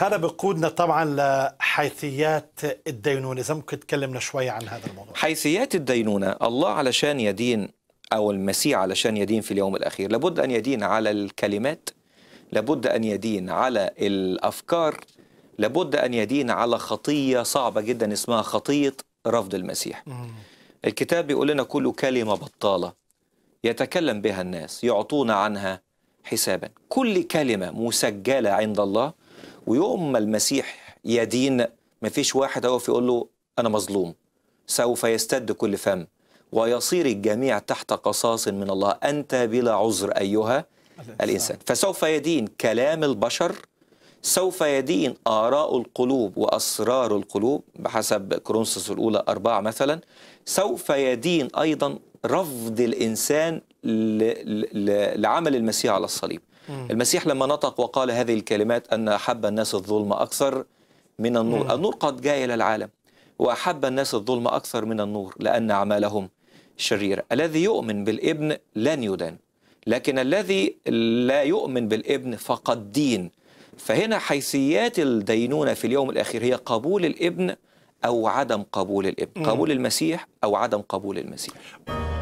هذا بقودنا طبعا لحيثيات الدينونة إذا ممكن تكلمنا شوي عن هذا الموضوع حيثيات الدينونة الله علشان يدين أو المسيح علشان يدين في اليوم الأخير لابد أن يدين على الكلمات لابد أن يدين على الأفكار لابد أن يدين على خطية صعبة جدا اسمها خطية رفض المسيح الكتاب بيقول لنا كل كلمة بطالة يتكلم بها الناس يعطون عنها حسابا كل كلمة مسجلة عند الله ويوم ما المسيح يدين مفيش واحد هيقف يقول له أنا مظلوم سوف يستد كل فم ويصير الجميع تحت قصاص من الله أنت بلا عذر أيها الإنسان فسوف يدين كلام البشر سوف يدين آراء القلوب وأسرار القلوب بحسب كرونسوس الأولى أربعة مثلا سوف يدين أيضا رفض الإنسان لعمل المسيح على الصليب المسيح لما نطق وقال هذه الكلمات أن أحب الناس الظلم أكثر من النور النور قد جاء إلى العالم وأحب الناس الظلم أكثر من النور لأن أعمالهم شريرة الذي يؤمن بالابن لن يدان لكن الذي لا يؤمن بالابن فقد دين فهنا حيثيات الدينونة في اليوم الأخير هي قبول الابن أو عدم قبول الابن قبول المسيح أو عدم قبول المسيح